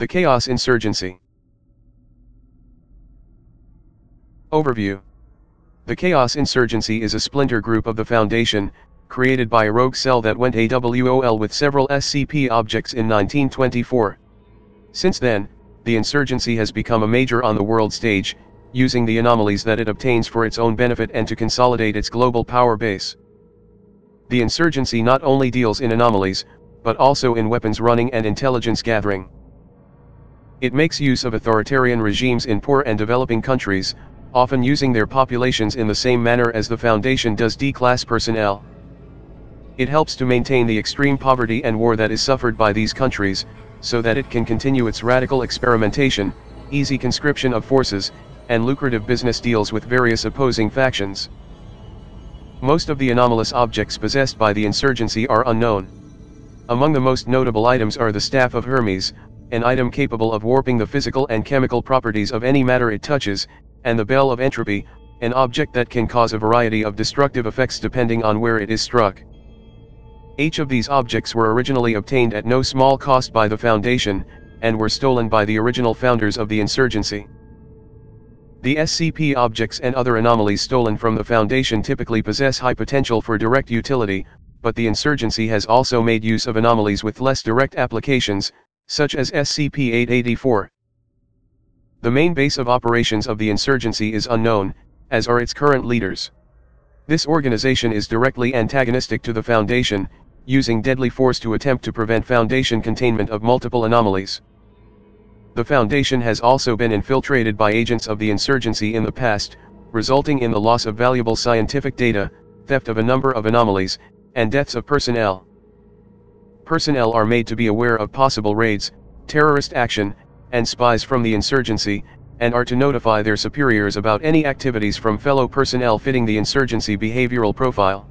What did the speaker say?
The Chaos Insurgency Overview The Chaos Insurgency is a splinter group of the Foundation, created by a rogue cell that went AWOL with several SCP objects in 1924. Since then, the insurgency has become a major on the world stage, using the anomalies that it obtains for its own benefit and to consolidate its global power base. The insurgency not only deals in anomalies, but also in weapons running and intelligence gathering. It makes use of authoritarian regimes in poor and developing countries, often using their populations in the same manner as the foundation does D-class personnel. It helps to maintain the extreme poverty and war that is suffered by these countries, so that it can continue its radical experimentation, easy conscription of forces, and lucrative business deals with various opposing factions. Most of the anomalous objects possessed by the insurgency are unknown. Among the most notable items are the Staff of Hermes, an item capable of warping the physical and chemical properties of any matter it touches, and the bell of entropy, an object that can cause a variety of destructive effects depending on where it is struck. Each of these objects were originally obtained at no small cost by the Foundation, and were stolen by the original founders of the insurgency. The SCP objects and other anomalies stolen from the Foundation typically possess high potential for direct utility, but the insurgency has also made use of anomalies with less direct applications, such as SCP-884. The main base of operations of the insurgency is unknown, as are its current leaders. This organization is directly antagonistic to the Foundation, using deadly force to attempt to prevent Foundation containment of multiple anomalies. The Foundation has also been infiltrated by agents of the insurgency in the past, resulting in the loss of valuable scientific data, theft of a number of anomalies, and deaths of personnel personnel are made to be aware of possible raids, terrorist action, and spies from the insurgency, and are to notify their superiors about any activities from fellow personnel fitting the insurgency behavioral profile.